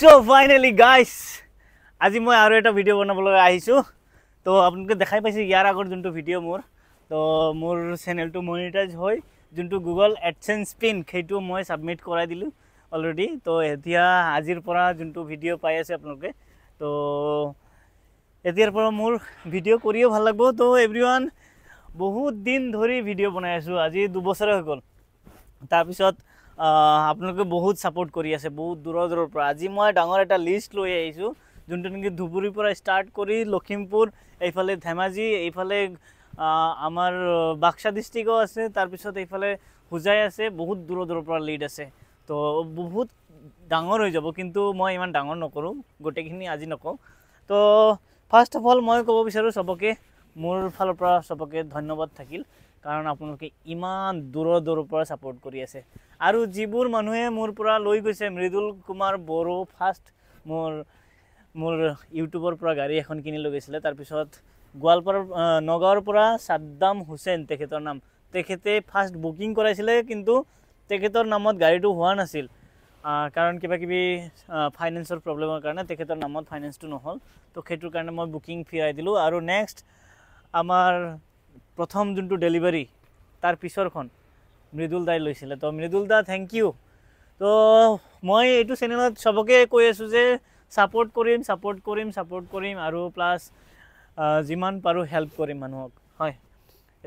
so finally guys আজি মই আৰু এটা ভিডিঅ' বনাবলৈ আহিছোঁ তো আপোনালোকে দেখাই পাইছে ইয়াৰ আগৰ যোনটো ভিডিঅ' মোৰ তো মোৰ চেনেলটো মনিটাইজ হৈ যোনটো গুগল এডচেঞ্চ পিন সেইটো মই ছাবমিট কৰাই দিলোঁ অলৰেডি তো এতিয়া আজিৰ পৰা যোনটো ভিডিঅ' পাই আছে আপোনালোকে তো এতিয়াৰ পৰা মোৰ ভিডিঅ' কৰিও ভাল লাগিব তো এভৰিৱান বহুত দিন ধৰি ভিডিঅ' বনাই আছোঁ আজি দুবছৰে হৈ গ'ল তাৰপিছত আপোনালোকে বহুত ছাপোৰ্ট কৰি আছে বহুত দূৰৰ দূৰৰ পৰা আজি মই ডাঙৰ এটা লিষ্ট লৈ আহিছোঁ যোনটো নেকি ধুবুৰীৰ পৰা ষ্টাৰ্ট কৰি লখিমপুৰ এইফালে ধেমাজি এইফালে আমাৰ বাক্সা ডিষ্ট্ৰিক্টো আছে তাৰপিছত এইফালে হোজাই আছে বহুত দূৰৰ দূৰৰ পৰা লিড আছে তো বহুত ডাঙৰ হৈ যাব কিন্তু মই ইমান ডাঙৰ নকৰোঁ গোটেইখিনি আজি নকওঁ তো ফাৰ্ষ্ট অফ অল মই ক'ব বিচাৰোঁ চবকে মোৰ ফালৰ পৰা চবকে ধন্যবাদ থাকিল কাৰণ আপোনালোকে ইমান দূৰৰ দূৰৰ পৰা ছাপৰ্ট কৰি আছে আৰু যিবোৰ মানুহে মোৰ পৰা লৈ গৈছে মৃদুল কুমাৰ বড়ো ফাৰ্ষ্ট মোৰ মোৰ ইউটিউবৰ পৰা গাড়ী এখন কিনি লৈ গৈছিলে তাৰপিছত গোৱালপাৰাৰ নগাঁৱৰ পৰা চাদ্দাম হুছেইন তেখেতৰ নাম তেখেতে ফাৰ্ষ্ট বুকিং কৰাইছিলে কিন্তু তেখেতৰ নামত গাড়ীটো হোৱা নাছিল কাৰণ কিবা কিবি ফাইনেন্সৰ প্ৰব্লেমৰ কাৰণে তেখেতৰ নামত ফাইনেন্সটো নহ'ল তো সেইটোৰ কাৰণে মই বুকিং ফিৰাই দিলোঁ আৰু নেক্সট আমাৰ প্ৰথম যোনটো ডেলিভাৰী তাৰ পিছৰখন মৃদুল দাই লৈছিলে তো মৃদুল দা থেংক ইউ তো মই এইটো চেনেলত চবকে কৈ আছোঁ যে ছাপৰ্ট কৰিম ছাপৰ্ট কৰিম ছাপৰ্ট কৰিম আৰু প্লাছ যিমান পাৰোঁ হেল্প কৰিম মানুহক হয়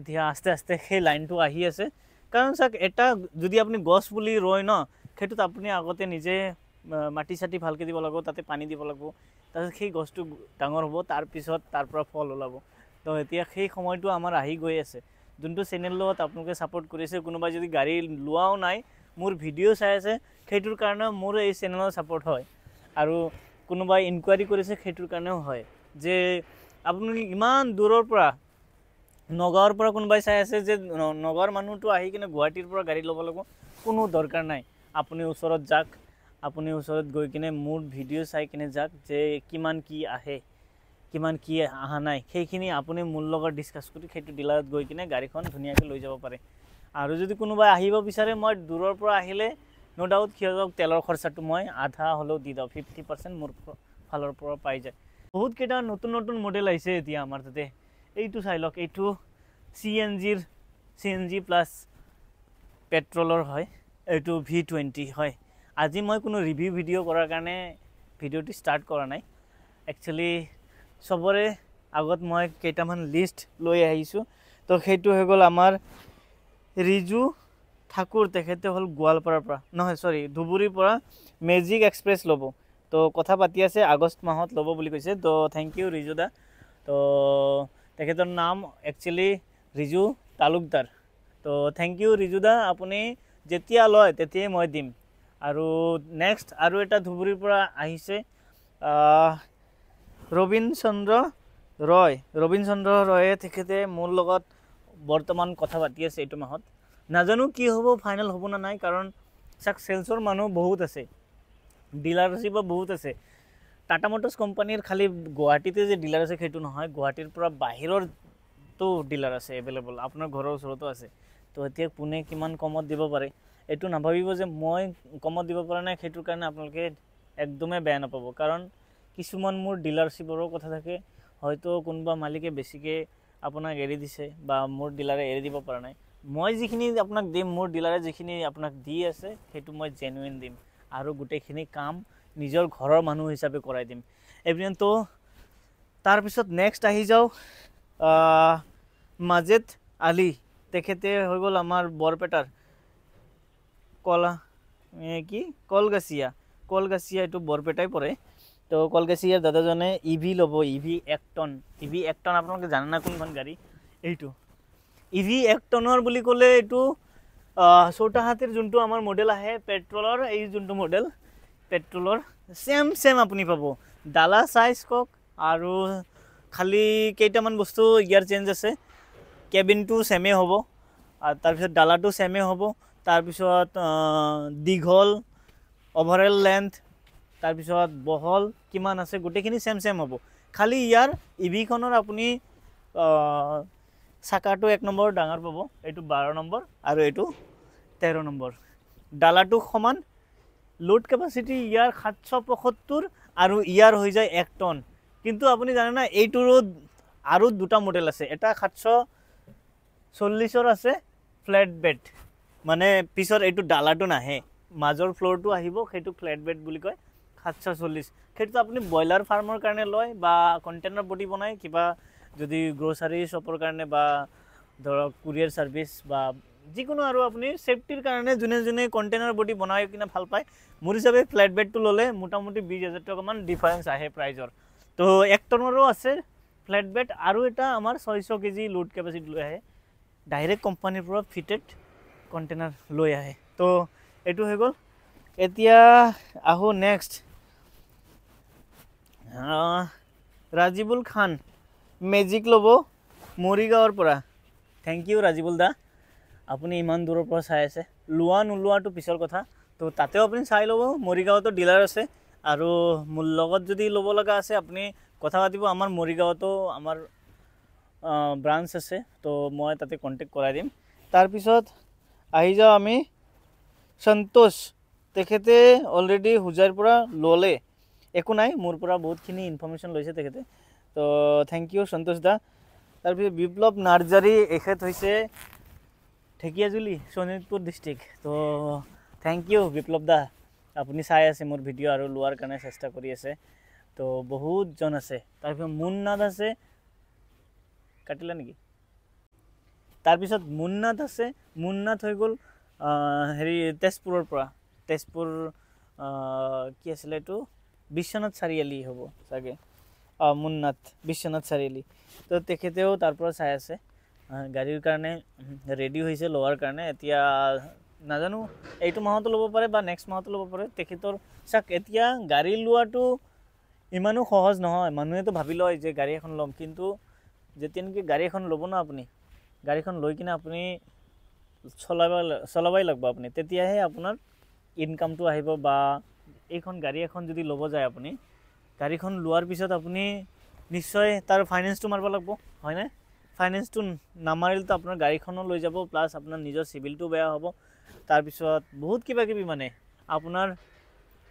এতিয়া আস্তে আস্তে সেই লাইনটো আহি আছে কাৰণ চাওক এটা যদি আপুনি গছ বুলি ৰয় ন সেইটোত আপুনি আগতে নিজে মাটি চাটি ভালকৈ দিব লাগিব তাতে পানী দিব লাগিব তাৰপিছত সেই গছটো ডাঙৰ হ'ব তাৰপিছত তাৰপৰা ফল ওলাব তো এতিয়া সেই সময়টো আমাৰ আহি গৈ আছে যোনটো চেনেল লগত আপোনালোকে ছাপৰ্ট কৰিছে কোনোবাই যদি গাড়ী লোৱাও নাই মোৰ ভিডিঅ' চাই আছে সেইটোৰ কাৰণেও মোৰ এই চেনেলৰ ছাপৰ্ট হয় আৰু কোনোবাই ইনকুৱাৰী কৰিছে সেইটোৰ কাৰণেও হয় যে আপোনালোকে ইমান দূৰৰ পৰা নগাঁৱৰ পৰা কোনোবাই চাই আছে যে নগাঁৱৰ মানুহটো আহি কিনে গুৱাহাটীৰ পৰা গাড়ী ল'ব লাগিব কোনো দৰকাৰ নাই আপুনি ওচৰত যাওক আপুনি ওচৰত গৈ কিনে মোৰ ভিডিঅ' চাই কিনে যাওক যে কিমান কি আহে কিমান কি অহা নাই সেইখিনি আপুনি মোৰ লগত ডিছকাছ কৰি সেইটো ডিলাৰত গৈ কিনে গাড়ীখন ধুনীয়াকৈ লৈ যাব পাৰে আৰু যদি কোনোবাই আহিব বিচাৰে মই দূৰৰ পৰা আহিলে ন' ডাউট সিহঁতক তেলৰ খৰচাটো মই আধা হ'লেও দি দিওঁ ফিফটি পাৰ্চেণ্ট মোৰ ফালৰ পৰা পাই যায় বহুত কেইটা নতুন নতুন মডেল আহিছে এতিয়া আমাৰ তাতে এইটো চাই লওক এইটো চি এন জিৰ চি এন জি প্লাছ পেট্ৰলৰ হয় এইটো ভি টুৱেণ্টি হয় আজি মই কোনো ৰিভিউ ভিডিঅ' কৰাৰ কাৰণে ভিডিঅ'টো ষ্টাৰ্ট কৰা নাই একচুৱেলি চবৰে আগত মই কেইটামান লিষ্ট লৈ আহিছোঁ তো সেইটো হৈ গ'ল আমাৰ ৰিজু ঠাকুৰ তেখেতে হ'ল গোৱালপাৰাৰ পৰা নহয় চৰি ধুবুৰীৰ পৰা মেজিক এক্সপ্ৰেছ ল'ব তো কথা পাতি আছে আগষ্ট মাহত ল'ব বুলি কৈছে তো থেংক ইউ ৰিজুদা তো তেখেতৰ নাম একচুৱেলি ৰিজু তালুকদাৰ তো থেংক ইউ ৰিজুদা আপুনি যেতিয়া লয় তেতিয়াই মই দিম আৰু নেক্সট আৰু এটা ধুবুৰীৰ পৰা আহিছে ৰবীন চন্দ্ৰ ৰয় ৰবীন চন্দ্ৰ ৰয়ে তেখেতে মোৰ লগত বৰ্তমান কথা পাতি আছে এইটো মাহত নাজানো কি হ'ব ফাইনেল হ'ব নে নাই কাৰণ চাক চেলছৰ মানুহ বহুত আছে ডিলাৰশ্বিপো বহুত আছে টাটা মটৰ্ছ কোম্পানীৰ খালী গুৱাহাটীতে যে ডিলাৰ আছে সেইটো নহয় গুৱাহাটীৰ পৰা বাহিৰৰতো ডিলাৰ আছে এভেইলেবল আপোনাৰ ঘৰৰ ওচৰতো আছে তো এতিয়া কোনে কিমান কমত দিব পাৰে এইটো নাভাবিব যে মই কমত দিব পৰা নাই সেইটোৰ কাৰণে আপোনালোকে একদমেই বেয়া নাপাব কাৰণ কিছুমান মোৰ ডিলাৰশ্বিপৰো কথা থাকে হয়তো কোনোবা মালিকে বেছিকৈ আপোনাক এৰি দিছে বা মোৰ ডিলাৰে এৰি দিব পৰা নাই মই যিখিনি আপোনাক দিম মোৰ ডিলাৰে যিখিনি আপোনাক দি আছে সেইটো মই জেনুইন দিম আৰু গোটেইখিনি কাম নিজৰ ঘৰৰ মানুহ হিচাপে কৰাই দিম এইপিনে তো তাৰপিছত নেক্সট আহি যাওঁ মাজেদ আলি তেখেতে হৈ গ'ল আমাৰ বৰপেটাৰ কলা কি কলগাছিয়া কলগাছিয়া এইটো বৰপেটাই পৰে তো কলকাচি ইয়াৰ দাদাজনে ই e ভি ল'ব ই e ভি এক টন ই e ভি এক টন আপোনালোকে জানে না কোনখন গাড়ী এইটো ই ভি এক টনৰ বুলি ক'লে এইটো চৌতা হাতীৰ যোনটো আমাৰ মডেল আহে পেট্ৰলৰ এই যোনটো মডেল পেট্ৰলৰ চেম চেম আপুনি পাব ডালা চাইজ কওক আৰু খালি কেইটামান বস্তু ইয়াৰ চেঞ্জ আছে কেবিনটো চেমেই হ'ব আৰু তাৰপিছত ডালাটো চেমেই হ'ব তাৰপিছত দীঘল অভাৰঅল লেন্থ তাৰপিছত বহল কিমান আছে গোটেইখিনি চেম চেম হ'ব খালি ইয়াৰ ইভিখনৰ e আপুনি চাকাটো এক নম্বৰ ডাঙৰ পাব এইটো বাৰ নম্বৰ আৰু এইটো তেৰ নম্বৰ ডালাটো সমান লোড কেপাচিটি ইয়াৰ সাতশ পয়সত্তৰ আৰু ইয়াৰ হৈ যায় এক টন কিন্তু আপুনি জানে না এইটোৰো আৰু দুটা মডেল আছে এটা সাতশ চল্লিছৰ আছে ফ্লেট বেড মানে পিছত এইটো ডালাটো নাহে মাজৰ ফ্ল'ৰটো আহিব সেইটো ফ্লেট বেড বুলি কয় সাতশ চল্লিছ সেইটোতো আপুনি ব্ৰইলাৰ ফাৰ্মৰ কাৰণে লয় বা কণ্টেইনাৰ বডি বনায় কিবা যদি গ্ৰচাৰী শ্বপৰ কাৰণে বা ধৰক কুৰিয়াৰ ছাৰ্ভিচ বা যিকোনো আৰু আপুনি ছেফটিৰ কাৰণে যোনে যোনে কণ্টেইনাৰ বডি বনাই কিনে ভাল পায় মোৰ হিচাপে ফ্লেট বেডটো ল'লে মোটামুটি বিছ হাজাৰ টকামান ডিফাৰেঞ্চ আহে প্ৰাইজৰ তো এক টনৰো আছে ফ্লেট বেড আৰু এটা আমাৰ ছয়শ কেজি লোড কেপাচিটি লৈ আহে ডাইৰেক্ট কোম্পানীৰ পৰা ফিটেড কণ্টেইনাৰ লৈ আহে তো এইটো হৈ গ'ল এতিয়া আহোঁ নেক্সট ৰাজীৱুল খান মেজিক ল'ব মৰিগাঁৱৰ পৰা থেংক ইউ ৰাজীৱুল দা আপুনি ইমান দূৰৰ পৰা চাই আছে লোৱা নোলোৱাটো পিছৰ কথা ত' তাতেও আপুনি চাই ল'ব মৰিগাঁৱতো ডিলাৰ আছে আৰু মোৰ লগত যদি ল'ব লগা আছে আপুনি কথা পাতিব আমাৰ মৰিগাঁৱতো আমাৰ ব্ৰাঞ্চ আছে ত' মই তাতে কণ্টেক্ট কৰাই দিম তাৰপিছত আহি যাওঁ আমি সন্তোষ তেখেতে অলৰেডি হোজাইৰ পৰা ল'লে একো নাই মোৰ পৰা বহুতখিনি ইনফৰ্মেশ্যন লৈছে তেখেতে তো থেংক ইউ সন্তোষ দা তাৰপিছত বিপ্লৱ নাৰ্জাৰী এখেত হৈছে ঢেকীয়াজুলি শোণিতপুৰ ডিষ্ট্ৰিক্ট তো থেংক ইউ বিপ্লৱ দা আপুনি চাই আছে মোৰ ভিডিঅ' আৰু লোৱাৰ কাৰণে চেষ্টা কৰি আছে তো বহুতজন আছে তাৰপিছত মুন্নাথ আছে কাটিলে নেকি তাৰপিছত মুন্নাথ আছে মুন্নাথ হৈ গ'ল হেৰি তেজপুৰৰ পৰা তেজপুৰ কি আছিলে এইটো বিশ্বনাথ চাৰিআলি হ'ব চাগে মুন্নাথ বিশ্বনাথ চাৰিআলি তো তেখেতেও তাৰ পৰা চাই আছে গাড়ীৰ কাৰণে ৰেডি হৈছে লোৱাৰ কাৰণে এতিয়া নাজানো এইটো মাহতো ল'ব পাৰে বা নেক্সট মাহতো ল'ব পাৰে তেখেতৰ চাওক এতিয়া গাড়ী লোৱাটো ইমানো সহজ নহয় মানুহেতো ভাবি লয় যে গাড়ী এখন ল'ম কিন্তু যেতিয়া নেকি গাড়ী এখন ল'ব ন আপুনি গাড়ীখন লৈ কিনে আপুনি চলাব চলাবই লাগিব আপুনি তেতিয়াহে আপোনাৰ ইনকামটো আহিব বা এইখন গাড়ী এখন যদি ল'ব যায় আপুনি গাড়ীখন লোৱাৰ পিছত আপুনি নিশ্চয় তাৰ ফাইনেন্সটো মাৰিব লাগিব হয়নে ফাইনেন্সটো নামাৰিলেতো আপোনাৰ গাড়ীখনো লৈ যাব প্লাছ আপোনাৰ নিজৰ চিভিলটো বেয়া হ'ব তাৰপিছত বহুত কিবা কিবি মানে আপোনাৰ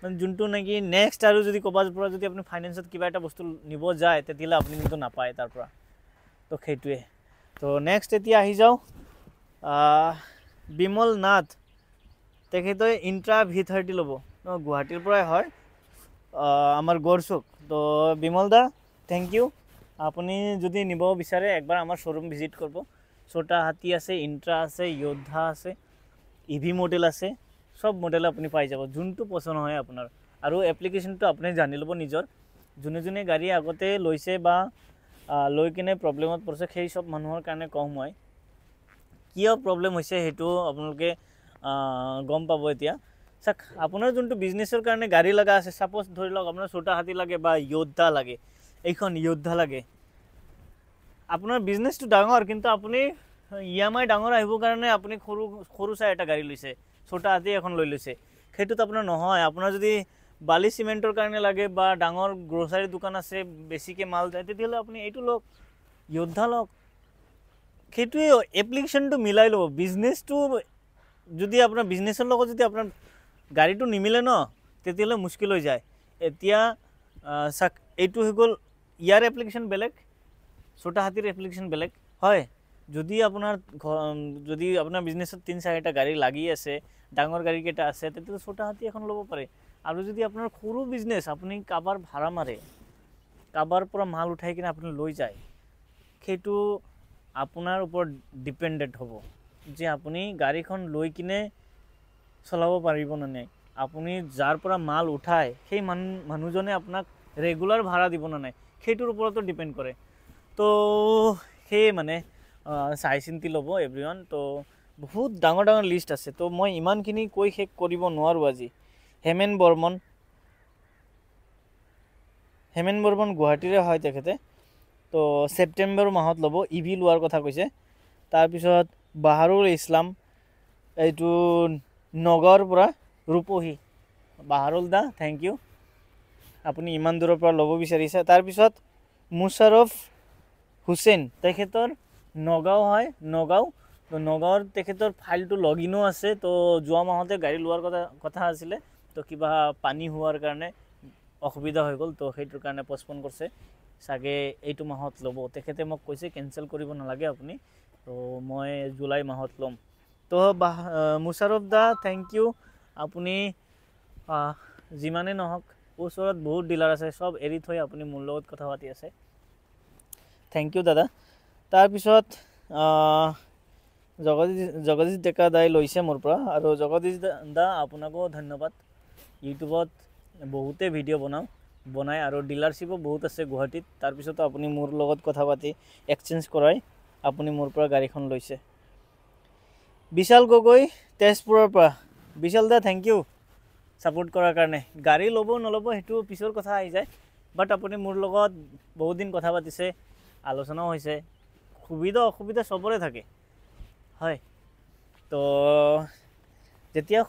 মানে যোনটো নেকি নেক্সট আৰু যদি ক'ৰবাৰ পৰা যদি আপুনি ফাইনেন্সত কিবা এটা বস্তু নিব যায় তেতিয়াহ'লে আপুনি কিন্তু নাপায় তাৰ পৰা তো সেইটোৱে তো নেক্সট এতিয়া আহি যাওঁ বিমল নাথ তেখেতে ইণ্ট্ৰা ভি থাৰ্টি ল'ব গুৱাহাটীৰ পৰাই হয় আমাৰ গড়চুক তো বিমল দা থেংক ইউ আপুনি যদি নিব বিচাৰে একবাৰ আমাৰ শ্ব'ৰুম ভিজিট কৰিব ছটা হাতী আছে ইণ্ট্ৰা আছে য়োদ্ধা আছে ই ভি মডেল আছে চব মডেল আপুনি পাই যাব যোনটো পচন্দ হয় আপোনাৰ আৰু এপ্লিকেশ্যনটো আপুনি জানি ল'ব নিজৰ যোনে যোনে গাড়ী আগতে লৈছে বা লৈ কিনে প্ৰব্লেমত পৰিছে সেই চব মানুহৰ কাৰণে কম হয় কিয় প্ৰব্লেম হৈছে সেইটো আপোনালোকে গম পাব এতিয়া চাক আপোনাৰ যোনটো বিজনেছৰ কাৰণে গাড়ী লগা আছে চাপ'জ ধৰি লওক আপোনাৰ চোতা হাতী লাগে বা য়োদ্ধা লাগে এইখন য়োদ্ধা লাগে আপোনাৰ বিজনেছটো ডাঙৰ কিন্তু আপুনি ই এম আই ডাঙৰ আহিবৰ কাৰণে আপুনি সৰু সৰু চাই এটা গাড়ী লৈছে চৌটা হাতী এখন লৈ লৈছে সেইটোত আপোনাৰ নহয় আপোনাৰ যদি বালি চিমেণ্টৰ কাৰণে লাগে বা ডাঙৰ গ্ৰচাৰী দোকান আছে বেছিকৈ মাল যায় তেতিয়াহ'লে আপুনি এইটো লওক য়োদ্ধা লওক সেইটোৱে এপ্লিকেশ্যনটো মিলাই ল'ব বিজনেছটো যদি আপোনাৰ বিজনেছৰ লগত যদি আপোনাৰ গাড়িটো নিমিলে ন তেতিয়ালৈ মুস্কিল হৈ যায় এতিয়া চাক এইটো হৈ গ'ল ইয়াৰ এপ্লিকেশ্যন বেলেগ ছোটা হাতীৰ এপ্লিকেশ্যন বেলেগ হয় যদি আপোনাৰ ঘ যদি আপোনাৰ বিজনেছত তিনি চাৰিটা গাড়ী লাগি আছে ডাঙৰ গাড়ীকেইটা আছে তেতিয়াহ'লে ছোটা হাতী এখন ল'ব পাৰে আৰু যদি আপোনাৰ সৰু বিজনেছ আপুনি কাৰোবাৰ ভাড়া মাৰে কাৰোবাৰ পৰা মাল উঠাই কিনে আপুনি লৈ যায় সেইটো আপোনাৰ ওপৰত ডিপেণ্ডেণ্ট হ'ব যে আপুনি গাড়ীখন লৈ কিনে চলাব পাৰিব নে আপুনি যাৰ পৰা মাল উঠায় সেই মানুহ মানুহজনে আপোনাক ৰেগুলাৰ ভাড়া দিব নে নাই সেইটোৰ ওপৰতো ডিপেণ্ড কৰে তো সেয়ে মানে চাই চিন্তি ল'ব এভৰিৱান তো বহুত ডাঙৰ ডাঙৰ লিষ্ট আছে তো মই ইমানখিনি কৈ শেষ কৰিব নোৱাৰোঁ আজি হেমেন বৰ্মন হেমেন বৰ্মন গুৱাহাটীৰে হয় তেখেতে তো ছেপ্টেম্বৰ মাহত ল'ব ই ভি লোৱাৰ কথা কৈছে তাৰপিছত বাহাৰুল ইছলাম এইটো নগাঁৱৰ পৰা ৰূপহী বাহাৰুল দা থেংক ইউ আপুনি ইমান দূৰৰ পৰা ল'ব বিচাৰিছে তাৰপিছত মুশ্বাৰফ হুছেইন তেখেতৰ নগাঁও হয় নগাঁও তো নগাঁৱৰ তেখেতৰ ফাইলটো লগ ইনো আছে তো যোৱা মাহতে গাড়ী লোৱাৰ কথা কথা আছিলে তো কিবা পানী হোৱাৰ কাৰণে অসুবিধা হৈ গ'ল তো সেইটোৰ কাৰণে পষ্টপন কৰিছে চাগে এইটো মাহত ল'ব তেখেতে মোক কৈছে কেঞ্চেল কৰিব নালাগে আপুনি তো মই জুলাই মাহত ল'ম তো মুশ্বাৰফ দা থেংক ইউ আপুনি যিমানেই নহওক ওচৰত বহুত ডিলাৰ আছে চব এৰি থৈ আপুনি মোৰ লগত কথা পাতি আছে থেংক ইউ দাদা তাৰপিছত জগদীশ জগদীশ ডেকা দাই লৈছে মোৰ পৰা আৰু জগদীশ দা আপোনাকো ধন্যবাদ ইউটিউবত বহুতেই ভিডিঅ' বনাওঁ বনাই আৰু ডিলাৰশ্বিপো বহুত আছে গুৱাহাটীত তাৰপিছতো আপুনি মোৰ লগত কথা পাতি এক্সেঞ্জ কৰাই আপুনি মোৰ পৰা গাড়ীখন লৈছে বিশাল গগৈ তেজপুৰৰ পৰা বিশাল দা থেংক ইউ ছাপোৰ্ট কৰাৰ কাৰণে গাড়ী ল'ব নল'ব সেইটো পিছৰ কথা আহি যায় বাট আপুনি মোৰ লগত বহুত দিন কথা পাতিছে আলোচনাও হৈছে সুবিধা অসুবিধা চবৰে থাকে হয় তো যেতিয়া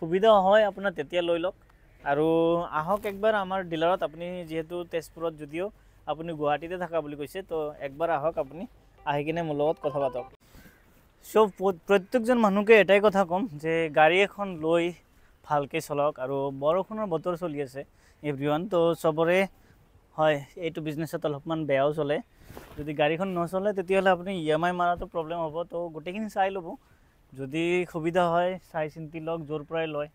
সুবিধা হয় আপোনাৰ তেতিয়া লৈ লওক আৰু আহক একবাৰ আমাৰ ডিলাৰত আপুনি যিহেতু তেজপুৰত যদিও আপুনি গুৱাহাটীতে থকা বুলি কৈছে তো একবাৰ আহক আপুনি আহি কিনে মোৰ লগত কথা পাতক চ' প্ৰত্যেকজন মানুহকে এটাই কথা ক'ম যে গাড়ী এখন লৈ ভালকৈ চলাওক আৰু বৰষুণৰ বতৰ চলি আছে এভৰি ওৱান ত' চবৰে হয় এইটো বিজনেছত অলপমান বেয়াও চলে যদি গাড়ীখন নচলে তেতিয়াহ'লে আপুনি ই এম আই মৰাটো প্ৰব্লেম হ'ব তো গোটেইখিনি চাই ল'ব যদি সুবিধা হয় চাই চিন্তি লওক য'ৰ পৰাই লয়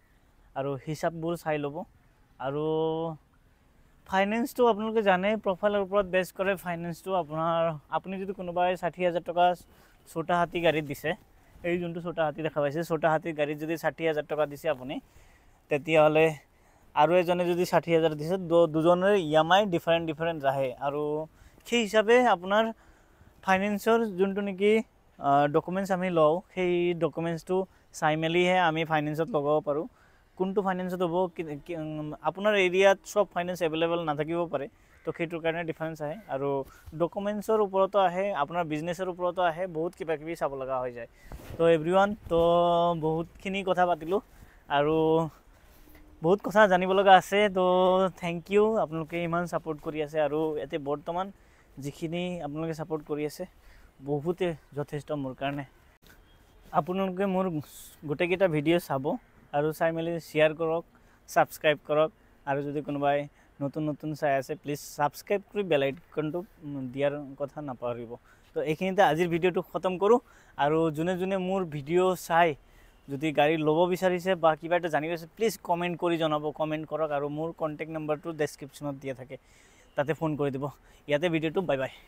আৰু হিচাপবোৰ চাই ল'ব আৰু ফাইনেন্সটো আপোনালোকে জানে প্ৰফাইলৰ ওপৰত বেছ কৰে ফাইনেন্সটো আপোনাৰ আপুনি যদি কোনোবাই ষাঠি হাজাৰ টকা ছোটা হাতী গাড়ীত দিছে এই যোনটো ছোটা হাতী দেখা পাইছে ছোটা হাতীৰ গাড়ীত যদি ষাঠি হাজাৰ টকা দিছে আপুনি তেতিয়াহ'লে আৰু এজনে যদি ষাঠি হাজাৰ দিছে দুজনৰে E M I different different আহে আৰু সেই হিচাপে আপোনাৰ ফাইনেন্সৰ যোনটো নেকি ডকুমেণ্টছ আমি লওঁ সেই ডকুমেণ্টছটো চাই মেলিহে আমি ফাইনেন্সত লগাব পাৰোঁ কোনটো ফাইনেন্সত হ'ব আপোনাৰ এৰিয়াত চব ফাইনেন্স এভেইলেবল নাথাকিব পাৰে তো সেইটোৰ কাৰণে ডিফাৰেঞ্চ আহে আৰু ডকুমেণ্টছৰ ওপৰতো আহে আপোনাৰ বিজনেছৰ ওপৰতো আহে বহুত কিবা কিবি চাব লগা হৈ যায় তো এভৰি ওৱান তো বহুতখিনি কথা পাতিলোঁ আৰু বহুত কথা জানিব লগা আছে তো থেংক ইউ আপোনালোকে ইমান ছাপৰ্ট কৰি আছে আৰু ইয়াতে বৰ্তমান যিখিনি আপোনালোকে ছাপৰ্ট কৰি আছে বহুতে যথেষ্ট মোৰ কাৰণে আপোনালোকে মোৰ গোটেইকেইটা ভিডিঅ' চাব আৰু চাই মেলি শ্বেয়াৰ কৰক ছাবস্ক্ৰাইব কৰক আৰু যদি কোনোবাই নতুন নতুন চাই আছে প্লিজ ছাবস্ক্ৰাইব কৰি বেল আইকনটো দিয়াৰ কথা নাপাহৰিব তো এইখিনিতে আজিৰ ভিডিঅ'টো খতম কৰোঁ আৰু যোনে যোনে মোৰ ভিডিঅ' চাই যদি গাড়ী ল'ব বিচাৰিছে বা কিবা এটা জানিব বিচাৰিছে প্লিজ কমেণ্ট কৰি জনাব কমেণ্ট কৰক আৰু মোৰ কণ্টেক্ট নম্বৰটো ডেছক্ৰিপশ্যনত দিয়া থাকে তাতে ফোন কৰি দিব ইয়াতে ভিডিঅ'টো বাই বাই